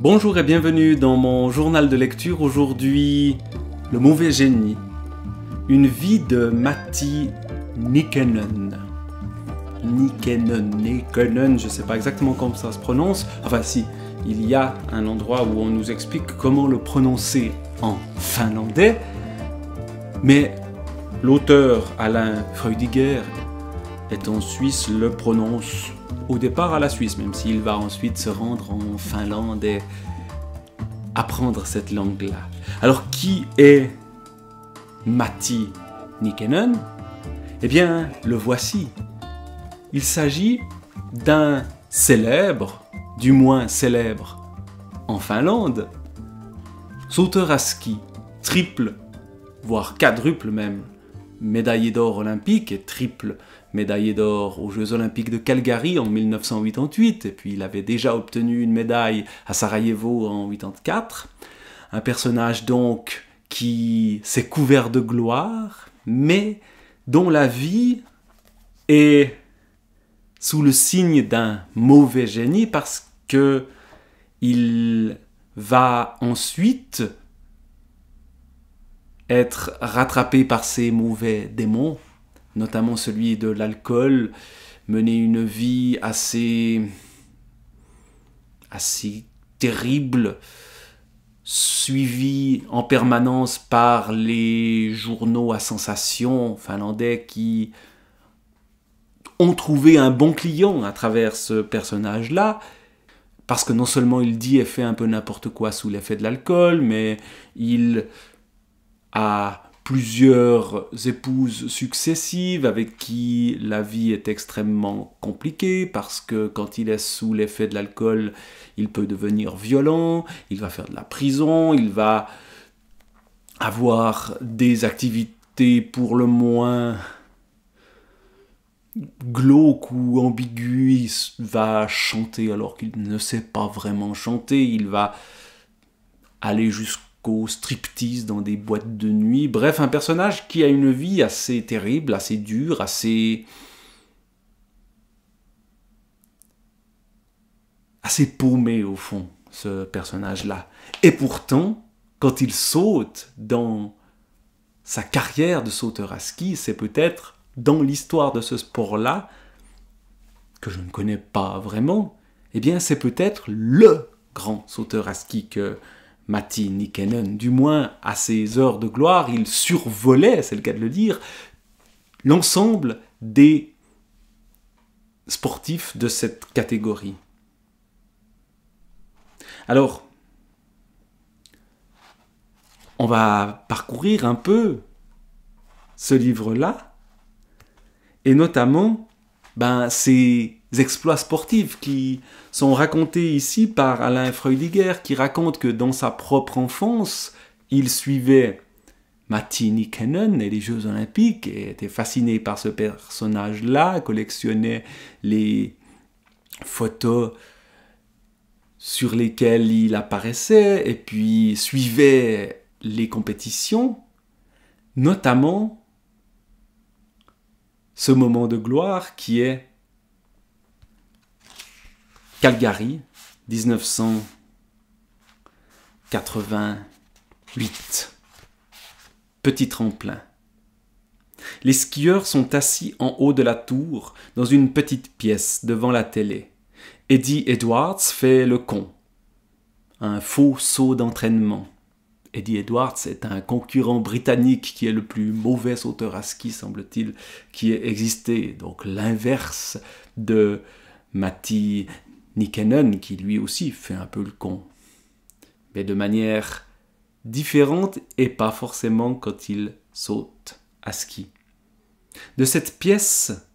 Bonjour et bienvenue dans mon journal de lecture. Aujourd'hui, Le mauvais génie. Une vie de Matti Nikkenen. Nikkenen, Nikkenen, je ne sais pas exactement comment ça se prononce. Enfin, si, il y a un endroit où on nous explique comment le prononcer en finlandais. Mais l'auteur Alain Freudiger est en suisse le prononce au départ à la Suisse, même s'il va ensuite se rendre en Finlande et apprendre cette langue-là. Alors qui est Matti Nikkenen? Eh bien, le voici. Il s'agit d'un célèbre, du moins célèbre, en Finlande, sauteur à ski, triple, voire quadruple même, médaillé d'or olympique et triple médaillé d'or aux Jeux Olympiques de Calgary en 1988, et puis il avait déjà obtenu une médaille à Sarajevo en 1984. Un personnage donc qui s'est couvert de gloire, mais dont la vie est sous le signe d'un mauvais génie parce que il va ensuite être rattrapé par ses mauvais démons notamment celui de l'alcool, mener une vie assez, assez terrible, suivi en permanence par les journaux à sensation finlandais qui ont trouvé un bon client à travers ce personnage-là, parce que non seulement il dit et fait un peu n'importe quoi sous l'effet de l'alcool, mais il a plusieurs épouses successives avec qui la vie est extrêmement compliquée parce que quand il est sous l'effet de l'alcool, il peut devenir violent, il va faire de la prison, il va avoir des activités pour le moins glauques ou ambiguës, il va chanter alors qu'il ne sait pas vraiment chanter, il va aller jusqu'au striptease dans des boîtes de nuit. Bref, un personnage qui a une vie assez terrible, assez dure, assez... assez paumé au fond, ce personnage-là. Et pourtant, quand il saute dans sa carrière de sauteur à ski, c'est peut-être dans l'histoire de ce sport-là, que je ne connais pas vraiment, eh bien c'est peut-être le grand sauteur à ski que Matti Nikkanen. Du moins, à ses heures de gloire, il survolait, c'est le cas de le dire, l'ensemble des sportifs de cette catégorie. Alors, on va parcourir un peu ce livre-là, et notamment ben, ces exploits sportifs qui sont racontés ici par Alain Freudiger, qui raconte que dans sa propre enfance, il suivait Matti Cannon et les Jeux Olympiques et était fasciné par ce personnage-là, collectionnait les photos sur lesquelles il apparaissait et puis suivait les compétitions, notamment ce moment de gloire qui est Calgary, 1988. Petit tremplin. Les skieurs sont assis en haut de la tour, dans une petite pièce, devant la télé. Eddie Edwards fait le con. Un faux saut d'entraînement. Eddie Edwards est un concurrent britannique qui est le plus mauvais sauteur à ski, semble-t-il, qui ait existé. Donc l'inverse de Matty Nick qui lui aussi fait un peu le con. Mais de manière différente et pas forcément quand il saute à ski. De cette pièce,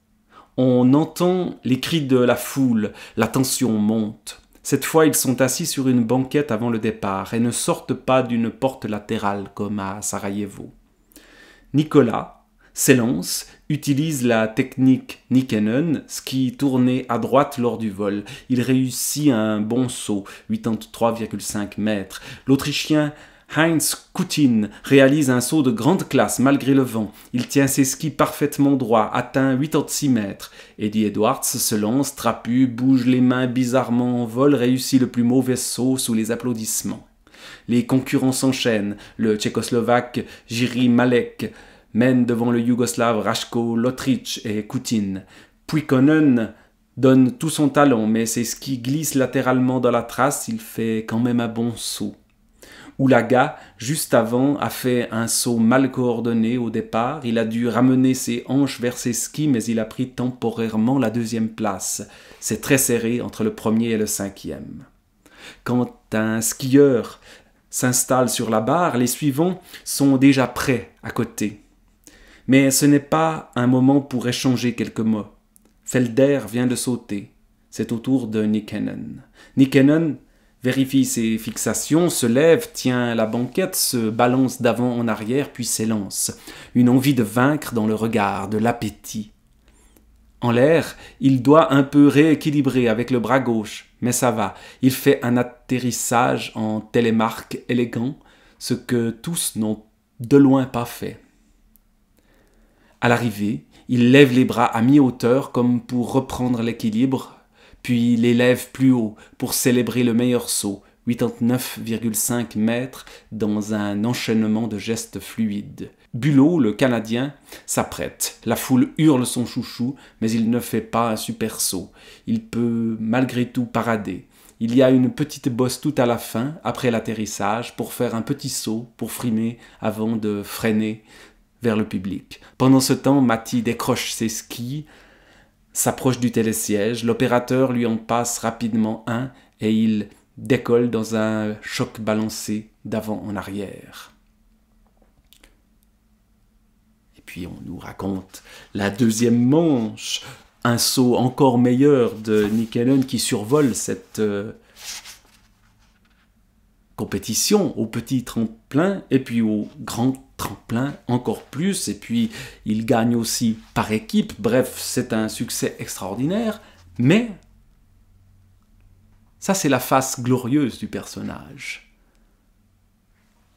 on entend les cris de la foule, la tension monte. Cette fois, ils sont assis sur une banquette avant le départ et ne sortent pas d'une porte latérale comme à Sarajevo. Nicolas s'élance utilise la technique Nikkenen, ski tourné à droite lors du vol. Il réussit un bon saut, 83,5 mètres. L'Autrichien Heinz Kutin réalise un saut de grande classe malgré le vent. Il tient ses skis parfaitement droits, atteint 86 mètres. Eddie Edwards se lance, trapu, bouge les mains bizarrement en vol, réussit le plus mauvais saut sous les applaudissements. Les concurrents s'enchaînent. Le Tchécoslovaque Jiri Malek mène devant le Yougoslave Rashko, Lotrich et Koutine. Puikonen donne tout son talent, mais ses skis glissent latéralement dans la trace, il fait quand même un bon saut. Oulaga, juste avant, a fait un saut mal coordonné au départ. Il a dû ramener ses hanches vers ses skis, mais il a pris temporairement la deuxième place. C'est très serré entre le premier et le cinquième. Quand un skieur s'installe sur la barre, les suivants sont déjà prêts à côté. Mais ce n'est pas un moment pour échanger quelques mots. Felder vient de sauter. C'est au tour de Nick Nikkenen vérifie ses fixations, se lève, tient la banquette, se balance d'avant en arrière, puis s'élance. Une envie de vaincre dans le regard, de l'appétit. En l'air, il doit un peu rééquilibrer avec le bras gauche, mais ça va. Il fait un atterrissage en télémarque élégant, ce que tous n'ont de loin pas fait. À l'arrivée, il lève les bras à mi-hauteur comme pour reprendre l'équilibre, puis les lève plus haut pour célébrer le meilleur saut, 89,5 mètres, dans un enchaînement de gestes fluides. Bulot, le Canadien, s'apprête. La foule hurle son chouchou, mais il ne fait pas un super saut. Il peut malgré tout parader. Il y a une petite bosse tout à la fin, après l'atterrissage, pour faire un petit saut, pour frimer, avant de freiner vers le public. Pendant ce temps, Matty décroche ses skis, s'approche du télésiège, l'opérateur lui en passe rapidement un et il décolle dans un choc balancé d'avant en arrière. Et puis on nous raconte la deuxième manche, un saut encore meilleur de Nick Allen qui survole cette, euh, compétition, au petit tremplin et puis au grand tremplin encore plus. Et puis il gagne aussi par équipe. Bref, c'est un succès extraordinaire. Mais ça, c'est la face glorieuse du personnage.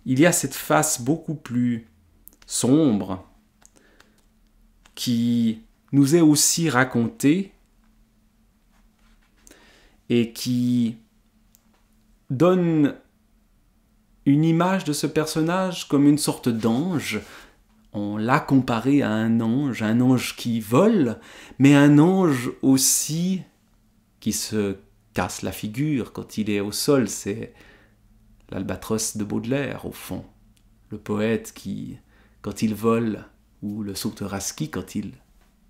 Il y a cette face beaucoup plus sombre qui nous est aussi racontée et qui donne une image de ce personnage comme une sorte d'ange. On l'a comparé à un ange, un ange qui vole, mais un ange aussi qui se casse la figure quand il est au sol. C'est l'albatros de Baudelaire, au fond. Le poète qui, quand il vole, ou le sauteur quand il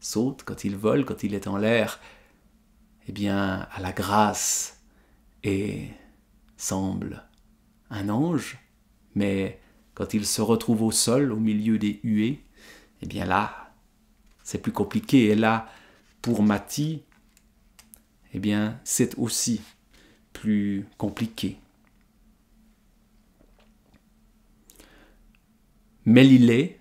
saute, quand il vole, quand il est en l'air, eh bien, à la grâce et semble un ange, mais quand il se retrouve au sol, au milieu des huées, eh bien là, c'est plus compliqué. Et là, pour Mati, eh bien, c'est aussi plus compliqué. est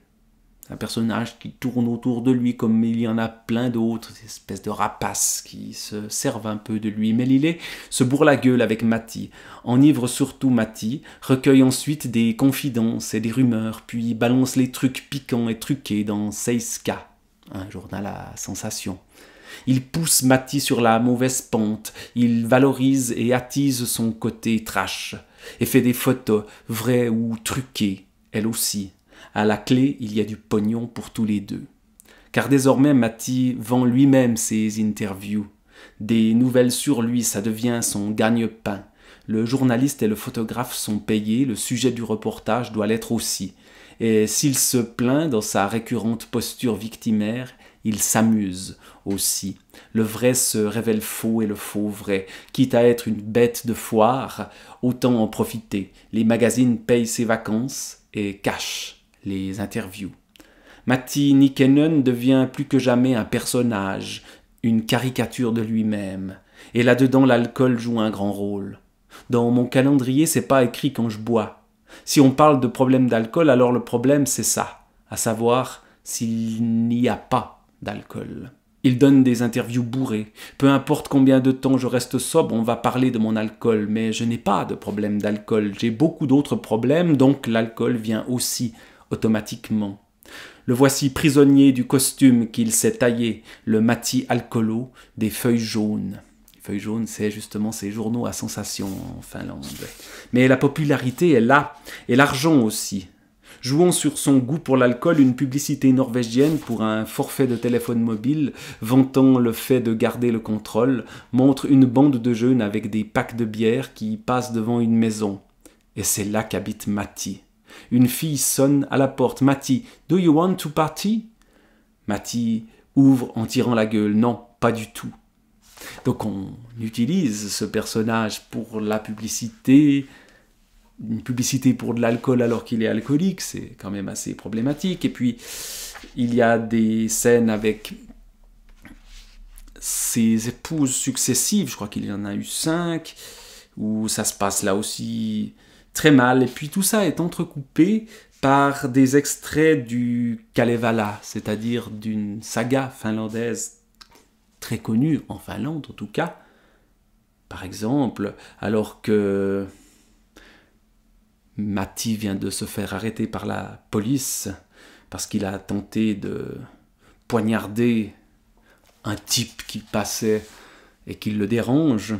un personnage qui tourne autour de lui comme il y en a plein d'autres, espèce espèces de rapaces qui se servent un peu de lui. Mais Lillet se bourre la gueule avec Mati, enivre surtout Mati, recueille ensuite des confidences et des rumeurs, puis balance les trucs piquants et truqués dans Seiska, un journal à sensation. Il pousse Matty sur la mauvaise pente, il valorise et attise son côté trash, et fait des photos vraies ou truquées, elle aussi à la clé, il y a du pognon pour tous les deux. Car désormais, Matty vend lui-même ses interviews. Des nouvelles sur lui, ça devient son gagne-pain. Le journaliste et le photographe sont payés, le sujet du reportage doit l'être aussi. Et s'il se plaint dans sa récurrente posture victimaire, il s'amuse aussi. Le vrai se révèle faux et le faux vrai. Quitte à être une bête de foire, autant en profiter. Les magazines payent ses vacances et cachent les interviews. Matti Nikkanen devient plus que jamais un personnage, une caricature de lui-même. Et là-dedans, l'alcool joue un grand rôle. Dans mon calendrier, c'est pas écrit quand je bois. Si on parle de problème d'alcool, alors le problème c'est ça, à savoir s'il n'y a pas d'alcool. Il donne des interviews bourrées. Peu importe combien de temps je reste sobre, on va parler de mon alcool, mais je n'ai pas de problème d'alcool. J'ai beaucoup d'autres problèmes, donc l'alcool vient aussi automatiquement. Le voici prisonnier du costume qu'il s'est taillé, le mati alcolo des feuilles jaunes. Les feuilles jaunes, c'est justement ces journaux à sensation en Finlande. Mais la popularité est là, et l'argent aussi. Jouant sur son goût pour l'alcool, une publicité norvégienne pour un forfait de téléphone mobile, vantant le fait de garder le contrôle, montre une bande de jeunes avec des packs de bière qui passent devant une maison. Et c'est là qu'habite Mati. Une fille sonne à la porte. Matty, do you want to party? Matty ouvre en tirant la gueule. Non, pas du tout. Donc on utilise ce personnage pour la publicité, une publicité pour de l'alcool alors qu'il est alcoolique, c'est quand même assez problématique. Et puis il y a des scènes avec ses épouses successives, je crois qu'il y en a eu cinq, où ça se passe là aussi très mal. Et puis tout ça est entrecoupé par des extraits du Kalevala, c'est-à-dire d'une saga finlandaise très connue, en Finlande en tout cas. Par exemple, alors que Matti vient de se faire arrêter par la police parce qu'il a tenté de poignarder un type qui passait et qui le dérange,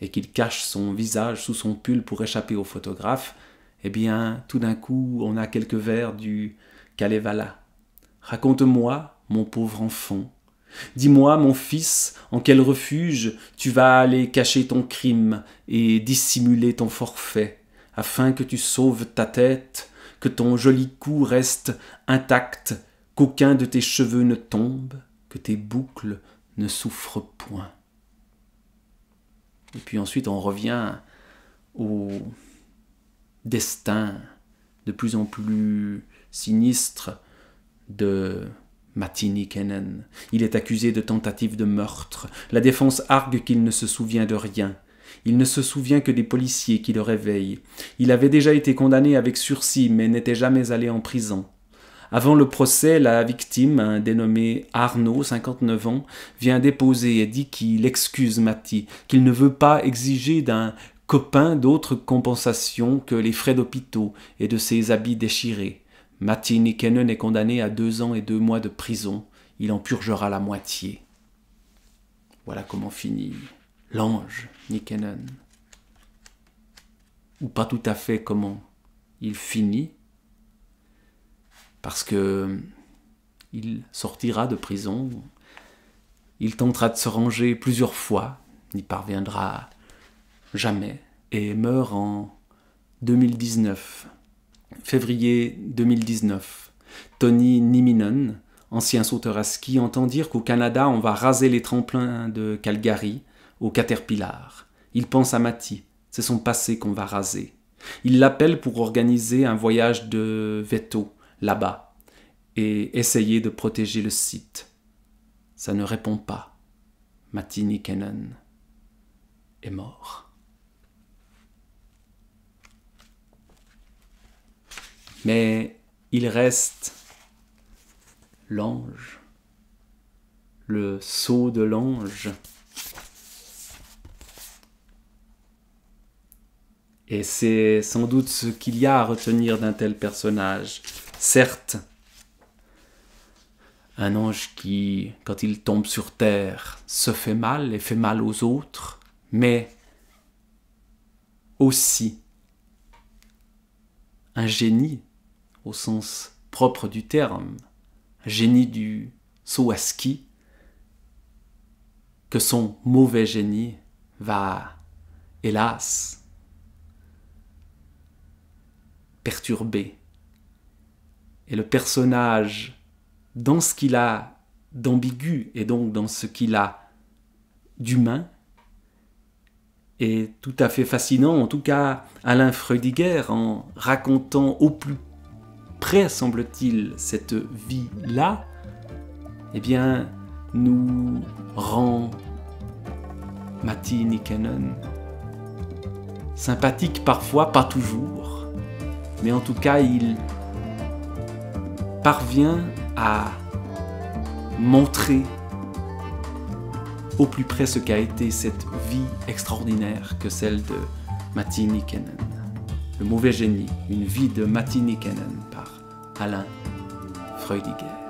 et qu'il cache son visage sous son pull pour échapper au photographe, eh bien, tout d'un coup, on a quelques vers du Kalevala. Raconte-moi, mon pauvre enfant. Dis-moi, mon fils, en quel refuge tu vas aller cacher ton crime et dissimuler ton forfait, afin que tu sauves ta tête, que ton joli cou reste intact, qu'aucun de tes cheveux ne tombe, que tes boucles ne souffrent point. Et puis ensuite, on revient au destin de plus en plus sinistre de matini Il est accusé de tentative de meurtre. La défense argue qu'il ne se souvient de rien. Il ne se souvient que des policiers qui le réveillent. Il avait déjà été condamné avec sursis, mais n'était jamais allé en prison. Avant le procès, la victime, un dénommé Arnaud, 59 ans, vient déposer et dit qu'il excuse Mati, qu'il ne veut pas exiger d'un copain d'autres compensations que les frais d'hôpitaux et de ses habits déchirés. Mati Nikkenen est condamné à deux ans et deux mois de prison. Il en purgera la moitié. Voilà comment finit l'ange Nikenon. Ou pas tout à fait comment il finit, parce que il sortira de prison, il tentera de se ranger plusieurs fois, n'y parviendra jamais, et meurt en 2019, février 2019. Tony Niminen, ancien sauteur à ski, entend dire qu'au Canada, on va raser les tremplins de Calgary au Caterpillar. Il pense à Matty, c'est son passé qu'on va raser. Il l'appelle pour organiser un voyage de veto là-bas et essayer de protéger le site. Ça ne répond pas. Matini Kennan est mort. Mais il reste l'ange, le sceau de l'ange. Et c'est sans doute ce qu'il y a à retenir d'un tel personnage. Certes, un ange qui, quand il tombe sur terre, se fait mal et fait mal aux autres, mais aussi un génie au sens propre du terme, un génie du saut que son mauvais génie va, hélas, perturber et le personnage, dans ce qu'il a d'ambigu et donc dans ce qu'il a d'humain, est tout à fait fascinant. En tout cas, Alain Freudiger, en racontant au plus près, semble-t-il, cette vie-là, eh bien, nous rend matty Nikanen sympathique parfois, pas toujours, mais en tout cas, il parvient à montrer au plus près ce qu'a été cette vie extraordinaire que celle de Matti Le mauvais génie, une vie de Matti Nikkenen par Alain Freudiger.